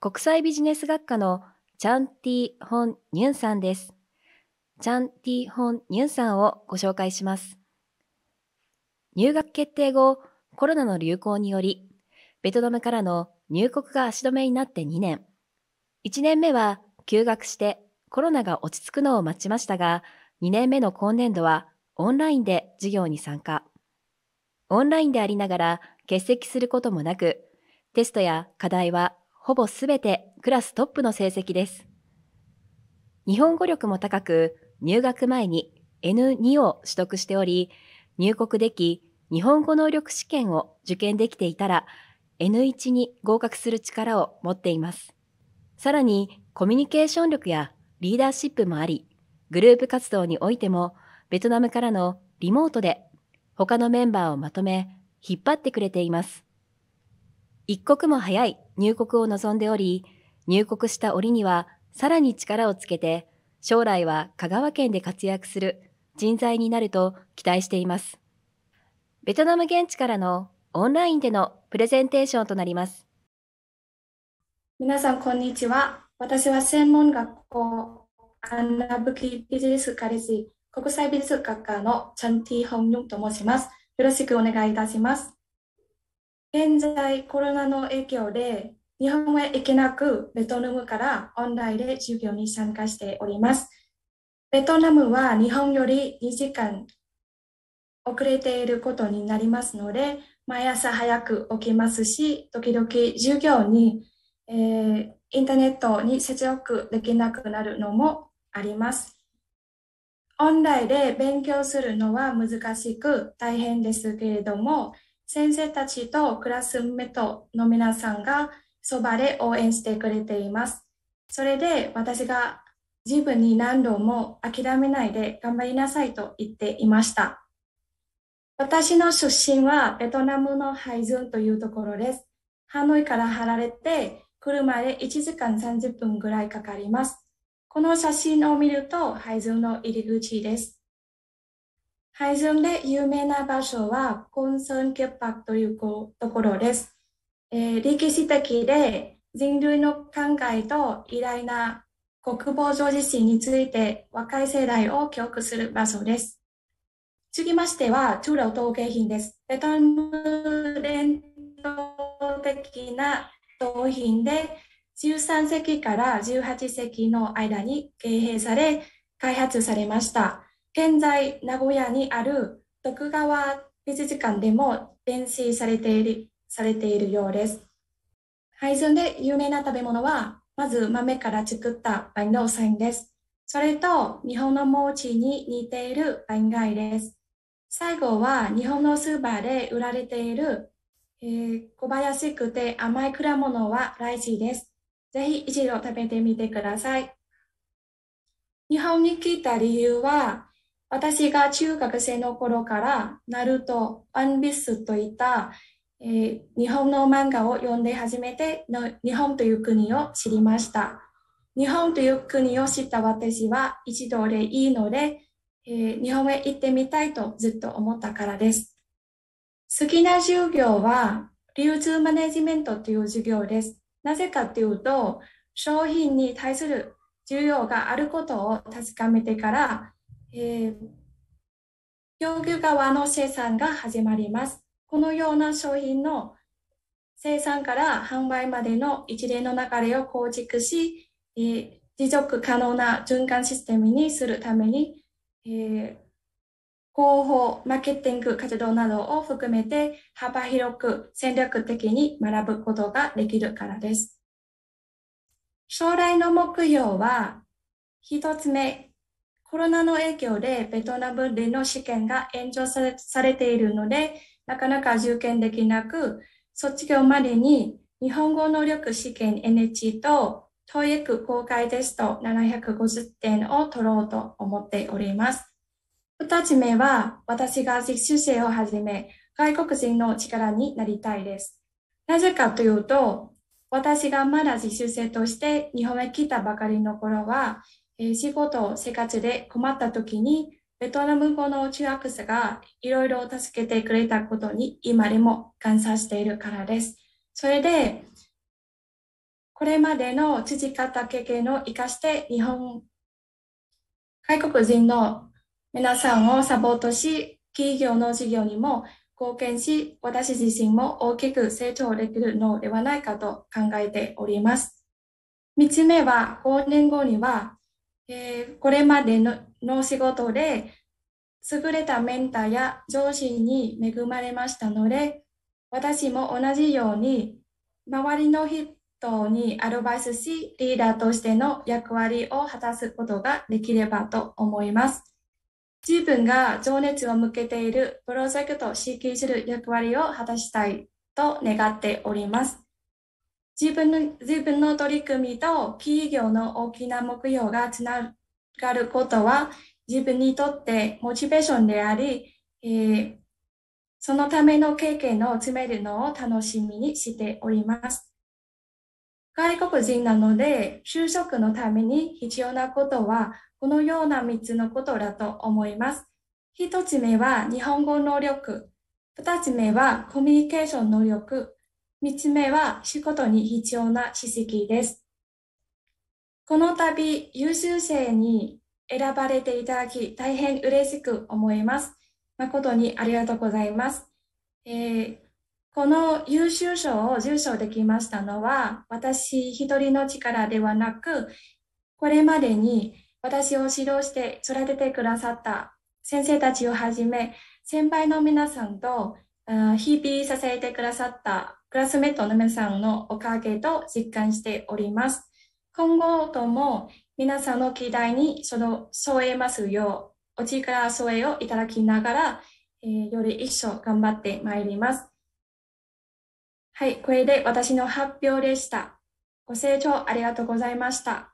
国際ビジネス学科のチャンティ・ホン・ニュンさんです。チャンティ・ホン・ニュンさんをご紹介します。入学決定後、コロナの流行により、ベトナムからの入国が足止めになって2年。1年目は休学してコロナが落ち着くのを待ちましたが、2年目の今年度はオンラインで授業に参加。オンラインでありながら欠席することもなく、テストや課題はほぼすべてクラストップの成績です。日本語力も高く、入学前に N2 を取得しており、入国でき、日本語能力試験を受験できていたら、N1 に合格する力を持っています。さらに、コミュニケーション力やリーダーシップもあり、グループ活動においても、ベトナムからのリモートで、他のメンバーをまとめ、引っ張ってくれています。一刻も早い入国を望んでおり、入国した折にはさらに力をつけて、将来は香川県で活躍する人材になると期待しています。ベトナム現地からのオンラインでのプレゼンテーションとなります。皆さん、こんにちは。私は専門学校アンナブキビジネスカリッジ国際美術学科のチャンティ・ホンニョンと申します。よろしくお願いいたします。現在コロナの影響で日本へ行けなくベトナムからオンラインで授業に参加しております。ベトナムは日本より2時間遅れていることになりますので、毎朝早く起きますし、時々授業に、えー、インターネットに接続できなくなるのもあります。オンラインで勉強するのは難しく大変ですけれども、先生たちとクラスメートの皆さんがそばで応援してくれています。それで私が自分に何度も諦めないで頑張りなさいと言っていました。私の出身はベトナムのハイズンというところです。ハノイから離れて車で1時間30分ぐらいかかります。この写真を見るとハイズンの入り口です。ハイジョンで有名な場所はコンソン潔白というところです。えー、歴史的で人類の考えと偉大な国防上自身について若い世代を記憶する場所です。次ましては、中老陶芸品です。ベトナム伝統的な陶品で、13世紀から18世紀の間に経営され、開発されました。現在、名古屋にある徳川美術館でも練習されているされているようです。配膳で有名な食べ物は、まず豆から作ったパンのサインです。それと、日本の餅に似ているパン貝です。最後は、日本のスーパーで売られている、えー、小林くて甘い果物はライチです。ぜひ一度食べてみてください。日本に来た理由は、私が中学生の頃から、ナルト、ワンビスといった、えー、日本の漫画を読んで初めての日本という国を知りました。日本という国を知った私は一度でいいので、えー、日本へ行ってみたいとずっと思ったからです。好きな授業は流通マネジメントという授業です。なぜかというと、商品に対する需要があることを確かめてから、えー、業側の生産が始まります。このような商品の生産から販売までの一連の流れを構築し、えー、持続可能な循環システムにするために、えー、広報、マーケティング活動などを含めて幅広く戦略的に学ぶことができるからです。将来の目標は、一つ目、コロナの影響でベトナムでの試験が延長されされているので、なかなか受験できなく、卒業までに日本語能力試験 NH と TOEIC 公開テスト750点を取ろうと思っております。二つ目は、私が実習生をはじめ、外国人の力になりたいです。なぜかというと、私がまだ実習生として日本へ来たばかりの頃は、え仕事、生活で困った時に、ベトナム語の中学生がいろいろ助けてくれたことに今でも感謝しているからです。それで、これまでの培った経験を生かして日本、外国人の皆さんをサポートし、企業の事業にも貢献し、私自身も大きく成長できるのではないかと考えております。3つ目は、5年後にはえー、これまでのの仕事で優れたメンターや上司に恵まれましたので私も同じように周りの人にアドバイスしリーダーとしての役割を果たすことができればと思います自分が情熱を向けているプロジェクトを指揮する役割を果たしたいと願っております自分の自分の取り組みと企業の大きな目標がつながることは自分にとってモチベーションであり、えー、そのための経験を詰めるのを楽しみにしております。外国人なので、就職のために必要なことは、このような3つのことだと思います。1つ目は日本語能力。2つ目はコミュニケーション能力。3つ目は仕事に必要な知識です。この度、優秀生に選ばれていただき、大変嬉しく思います。誠にありがとうございます。えー、この優秀賞を受賞できましたのは、私一人の力ではなく、これまでに私を指導して育ててくださった先生たちをはじめ、先輩の皆さんと、日々支えてくださったクラスメートの皆さんのおかげと実感しております。今後とも皆さんの期待に添えますよう、お力添えをいただきながら、えー、より一生頑張ってまいります。はい、これで私の発表でした。ご清聴ありがとうございました。